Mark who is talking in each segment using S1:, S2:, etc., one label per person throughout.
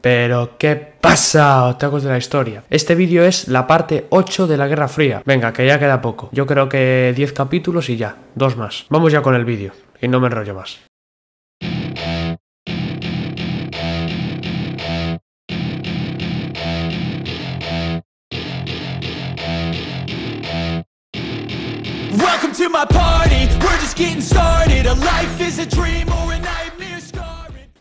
S1: Pero, ¿qué pasa? otakus de la historia. Este vídeo es la parte 8 de la Guerra Fría. Venga, que ya queda poco. Yo creo que 10 capítulos y ya, dos más. Vamos ya con el vídeo, y no me enrollo más. Welcome to my party, we're just getting life is a dream or a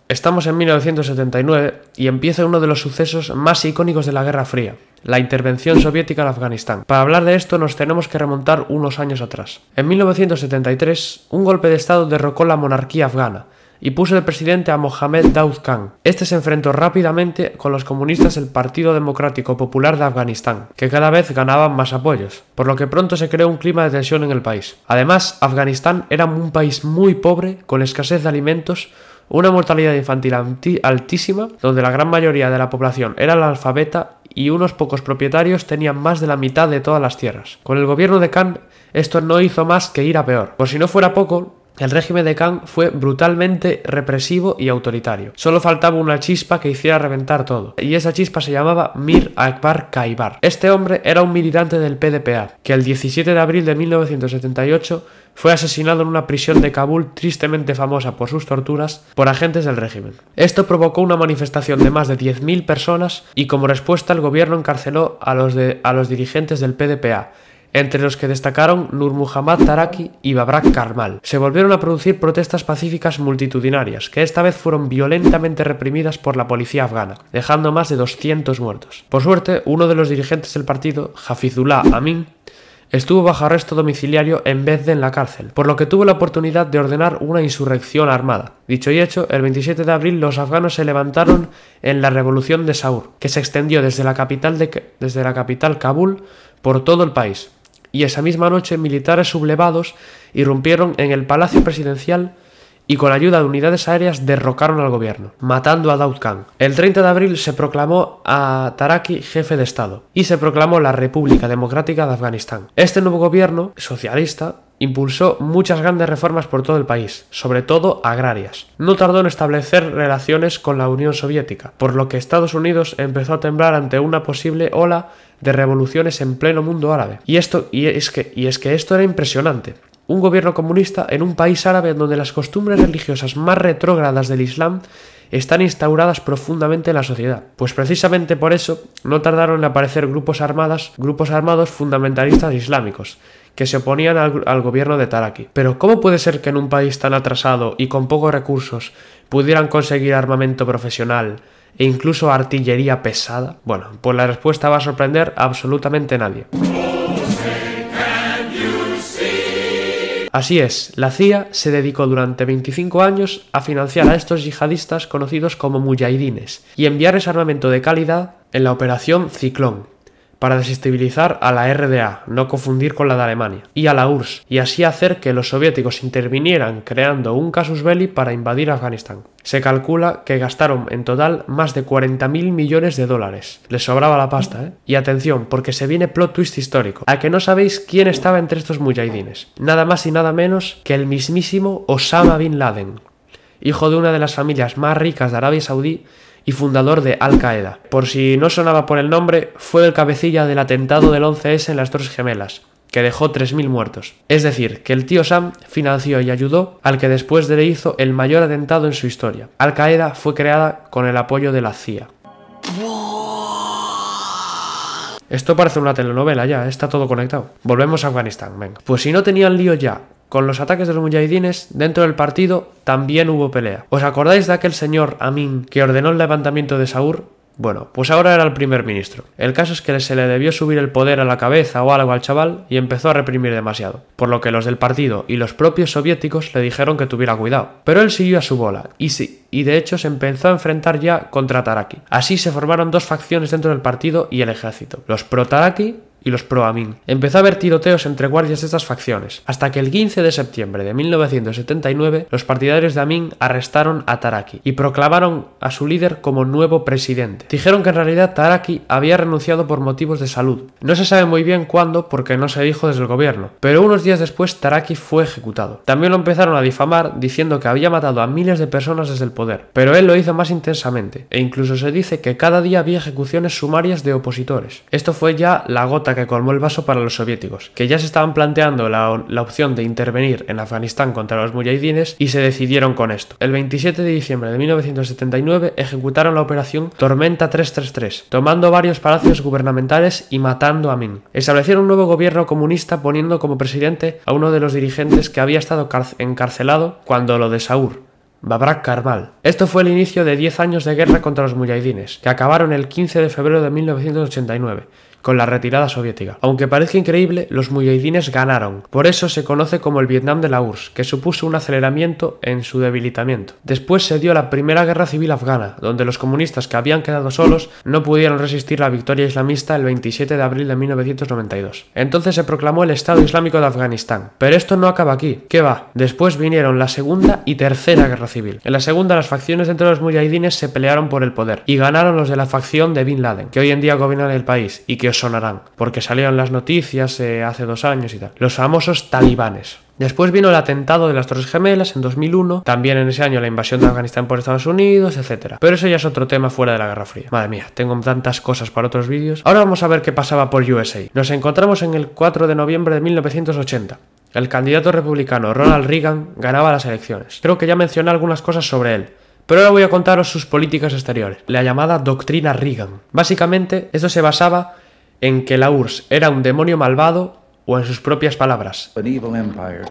S1: Estamos en 1979 y empieza uno de los sucesos más icónicos de la Guerra Fría, la intervención soviética en Afganistán. Para hablar de esto nos tenemos que remontar unos años atrás. En 1973, un golpe de Estado derrocó la monarquía afgana y puso de presidente a Mohamed Daud Khan. Este se enfrentó rápidamente con los comunistas del Partido Democrático Popular de Afganistán, que cada vez ganaban más apoyos, por lo que pronto se creó un clima de tensión en el país. Además, Afganistán era un país muy pobre, con escasez de alimentos, una mortalidad infantil altísima, donde la gran mayoría de la población era alfabeta y unos pocos propietarios tenían más de la mitad de todas las tierras. Con el gobierno de Kant, esto no hizo más que ir a peor. Por si no fuera poco, el régimen de Khan fue brutalmente represivo y autoritario. Solo faltaba una chispa que hiciera reventar todo, y esa chispa se llamaba Mir Akbar Kaibar. Este hombre era un militante del PDPA, que el 17 de abril de 1978 fue asesinado en una prisión de Kabul tristemente famosa por sus torturas por agentes del régimen. Esto provocó una manifestación de más de 10.000 personas y como respuesta el gobierno encarceló a los, a los dirigentes del PDPA, entre los que destacaron Nur Muhammad Taraki y Babrak Karmal. Se volvieron a producir protestas pacíficas multitudinarias, que esta vez fueron violentamente reprimidas por la policía afgana, dejando más de 200 muertos. Por suerte, uno de los dirigentes del partido, Hafizullah Amin, estuvo bajo arresto domiciliario en vez de en la cárcel, por lo que tuvo la oportunidad de ordenar una insurrección armada. Dicho y hecho, el 27 de abril los afganos se levantaron en la revolución de Saur, que se extendió desde la capital, desde la capital Kabul por todo el país, y esa misma noche militares sublevados irrumpieron en el palacio presidencial y con ayuda de unidades aéreas derrocaron al gobierno, matando a Daud Khan. El 30 de abril se proclamó a Taraki jefe de Estado y se proclamó la República Democrática de Afganistán. Este nuevo gobierno, socialista, impulsó muchas grandes reformas por todo el país, sobre todo agrarias. No tardó en establecer relaciones con la Unión Soviética, por lo que Estados Unidos empezó a temblar ante una posible ola de revoluciones en pleno mundo árabe. Y esto, y es que, y es que esto era impresionante. Un gobierno comunista en un país árabe donde las costumbres religiosas más retrógradas del Islam están instauradas profundamente en la sociedad. Pues precisamente por eso no tardaron en aparecer grupos armadas, grupos armados fundamentalistas islámicos, que se oponían al, gobierno de Taraki. Pero ¿cómo puede ser que en un país tan atrasado y con pocos recursos pudieran conseguir armamento profesional e incluso artillería pesada? Bueno, pues la respuesta va a sorprender a absolutamente nadie. Así es, la CIA se dedicó durante 25 años a financiar a estos yihadistas conocidos como mujahidines y enviarles armamento de calidad en la Operación Ciclón, para desestabilizar a la RDA, no confundir con la de Alemania, y a la URSS, y así hacer que los soviéticos intervinieran creando un casus belli para invadir Afganistán. Se calcula que gastaron en total más de 40.000 millones de dólares. Les sobraba la pasta, ¿eh? Y atención, porque se viene plot twist histórico, a que no sabéis quién estaba entre estos mujahidines. Nada más y nada menos que el mismísimo Osama Bin Laden, hijo de una de las familias más ricas de Arabia Saudí, y fundador de Al Qaeda. Por si no sonaba por el nombre, fue el cabecilla del atentado del 11S en las Tres Gemelas, que dejó 3.000 muertos. Es decir, que el tío Sam financió y ayudó al que después de le hizo el mayor atentado en su historia. Al Qaeda fue creada con el apoyo de la CIA. Esto parece una telenovela ya, está todo conectado. Volvemos a Afganistán, venga. Pues si no tenían lío ya con los ataques de los mujahidines, dentro del partido también hubo pelea. ¿Os acordáis de aquel señor Amin que ordenó el levantamiento de Saúl? Bueno, pues ahora era el primer ministro. El caso es que se le debió subir el poder a la cabeza o algo al chaval y empezó a reprimir demasiado, por lo que los del partido y los propios soviéticos le dijeron que tuviera cuidado. Pero él siguió a su bola, y sí, y de hecho se empezó a enfrentar ya contra Taraki. Así se formaron dos facciones dentro del partido y el ejército, los pro-Taraki y los pro-Amin. Empezó a haber tiroteos entre guardias de estas facciones, hasta que el 15 de septiembre de 1979 los partidarios de Amin arrestaron a Taraki y proclamaron a su líder como nuevo presidente. Dijeron que en realidad Taraki había renunciado por motivos de salud. No se sabe muy bien cuándo porque no se dijo desde el gobierno, pero unos días después Taraki fue ejecutado. También lo empezaron a difamar diciendo que había matado a miles de personas desde el poder, pero él lo hizo más intensamente e incluso se dice que cada día había ejecuciones sumarias de opositores. Esto fue ya la gota que colmó el vaso para los soviéticos, que ya se estaban planteando la, opción de intervenir en Afganistán contra los mujahidines y se decidieron con esto. El 27 de diciembre de 1979 ejecutaron la operación Tormenta 333, tomando varios palacios gubernamentales y matando a Min. Establecieron un nuevo gobierno comunista poniendo como presidente a uno de los dirigentes que había estado encarcelado cuando lo de Saur, Babrak Karmal. Esto fue el inicio de 10 años de guerra contra los mujahidines, que acabaron el 15 de febrero de 1989 con la retirada soviética. Aunque parezca increíble, los mujahidines ganaron. Por eso se conoce como el Vietnam de la URSS, que supuso un aceleramiento en su debilitamiento. Después se dio la Primera Guerra Civil Afgana, donde los comunistas que habían quedado solos no pudieron resistir la victoria islamista el 27 de abril de 1992. Entonces se proclamó el Estado Islámico de Afganistán. Pero esto no acaba aquí. ¿Qué va? Después vinieron la Segunda y Tercera Guerra Civil. En la segunda, las facciones dentro de los mujahidines se pelearon por el poder y ganaron los de la facción de Bin Laden, que hoy en día gobiernan el país y que sonarán, porque salieron las noticias eh, hace dos años y tal. Los famosos talibanes. Después vino el atentado de las Torres Gemelas en 2001, también en ese año la invasión de Afganistán por Estados Unidos, etc. Pero eso ya es otro tema fuera de la Guerra Fría. Madre mía, tengo tantas cosas para otros vídeos. Ahora vamos a ver qué pasaba por USA. Nos encontramos en el 4 de noviembre de 1980. El candidato republicano Ronald Reagan ganaba las elecciones. Creo que ya mencioné algunas cosas sobre él, pero ahora voy a contaros sus políticas exteriores, la llamada doctrina Reagan. Básicamente, esto se basaba en que la URSS era un demonio malvado o en sus propias palabras,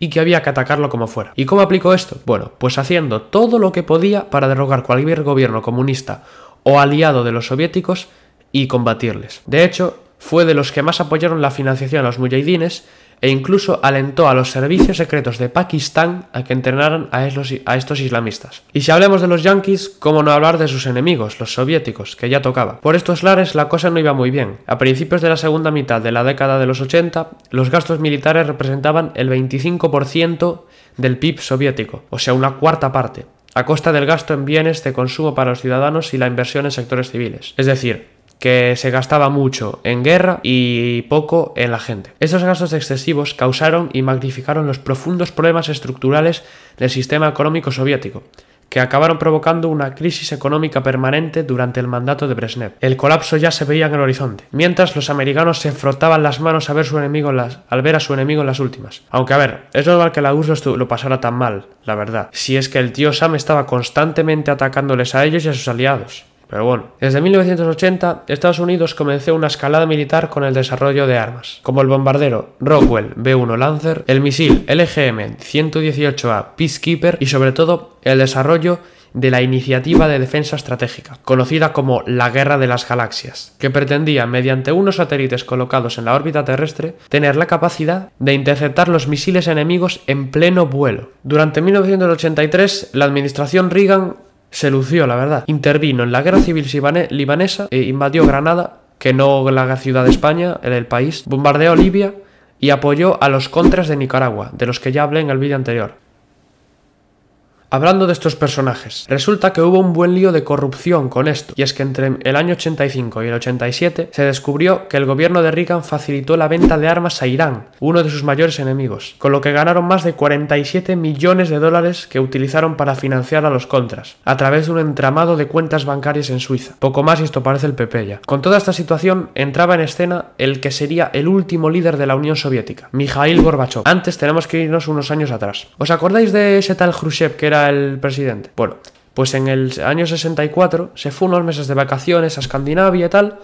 S1: y que había que atacarlo como fuera. ¿Y cómo aplicó esto? Bueno, pues haciendo todo lo que podía para derrogar cualquier gobierno comunista o aliado de los soviéticos y combatirles. De hecho, fue de los que más apoyaron la financiación a los mujahidines e incluso alentó a los servicios secretos de Pakistán a que entrenaran a, estos, islamistas. Y si hablemos de los yanquis, ¿cómo no hablar de sus enemigos, los soviéticos, que ya tocaba? Por estos lares la cosa no iba muy bien. A principios de la segunda mitad de la década de los 80, los gastos militares representaban el 25% del PIB soviético, o sea, una cuarta parte a costa del gasto en bienes de consumo para los ciudadanos y la inversión en sectores civiles. Es decir, que se gastaba mucho en guerra y poco en la gente. Esos gastos excesivos causaron y magnificaron los profundos problemas estructurales del sistema económico soviético, que acabaron provocando una crisis económica permanente durante el mandato de Brezhnev. El colapso ya se veía en el horizonte, mientras los americanos se frotaban las manos al ver a su enemigo en las últimas. Aunque a ver, es normal que la URSS lo, lo pasara tan mal, la verdad, si es que el tío Sam estaba constantemente atacándoles a ellos y a sus aliados. Pero bueno, desde 1980 Estados Unidos comenzó una escalada militar con el desarrollo de armas, como el bombardero Rockwell B-1 Lancer, el misil LGM-118A Peacekeeper y sobre todo el desarrollo de la Iniciativa de Defensa Estratégica, conocida como la Guerra de las Galaxias, que pretendía, mediante unos satélites colocados en la órbita terrestre, tener la capacidad de interceptar los misiles enemigos en pleno vuelo. Durante 1983, la administración Reagan se lució, la verdad. Intervino en la guerra civil libanesa, e invadió Granada, que no la ciudad de España, era el país, bombardeó Libia y apoyó a los contras de Nicaragua, de los que ya hablé en el vídeo anterior. Hablando de estos personajes, resulta que hubo un buen lío de corrupción con esto, y es que entre el año 85 y el 87 se descubrió que el gobierno de Reagan facilitó la venta de armas a Irán, uno de sus mayores enemigos, con lo que ganaron más de 47 millones de dólares que utilizaron para financiar a los contras, a través de un entramado de cuentas bancarias en Suiza. Poco más y esto parece el PP ya. Con toda esta situación entraba en escena el que sería el último líder de la Unión Soviética, Mikhail Gorbachev. Antes tenemos que irnos unos años atrás. ¿Os acordáis de ese tal Khrushchev que era el presidente? Bueno, pues en el año 64 se fue unos meses de vacaciones a Escandinavia y tal,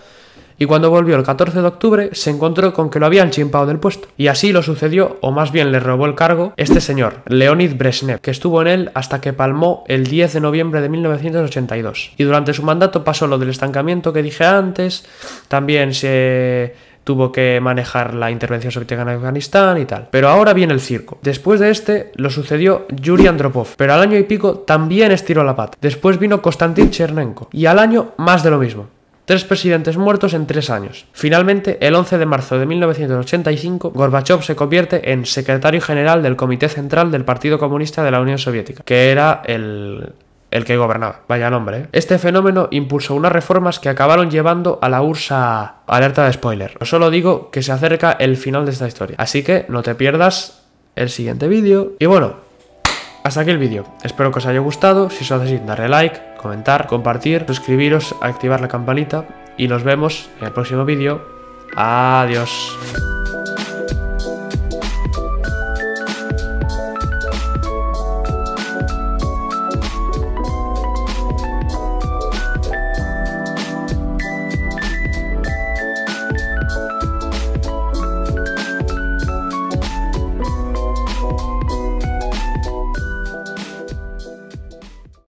S1: y cuando volvió el 14 de octubre se encontró con que lo habían chimpado del puesto. Y así lo sucedió, o más bien le robó el cargo, este señor, Leonid Brezhnev, que estuvo en él hasta que palmó el 10 de noviembre de 1982. Y durante su mandato pasó lo del estancamiento que dije antes, también se tuvo que manejar la intervención soviética en Afganistán y tal. Pero ahora viene el circo. Después de este lo sucedió Yuri Andropov, pero al año y pico también estiró la pata. Después vino Konstantin Chernenko y al año más de lo mismo. Tres presidentes muertos en tres años. Finalmente, el 11 de marzo de 1985, Gorbachev se convierte en secretario general del Comité Central del Partido Comunista de la Unión Soviética, que era el el que gobernaba, vaya nombre. ¿eh? Este fenómeno impulsó unas reformas que acabaron llevando a la URSA... alerta de spoiler. Os solo digo que se acerca el final de esta historia, así que no te pierdas el siguiente vídeo. Y bueno, hasta aquí el vídeo. Espero que os haya gustado, si os así, darle like, comentar, compartir, suscribiros, activar la campanita y nos vemos en el próximo vídeo. Adiós.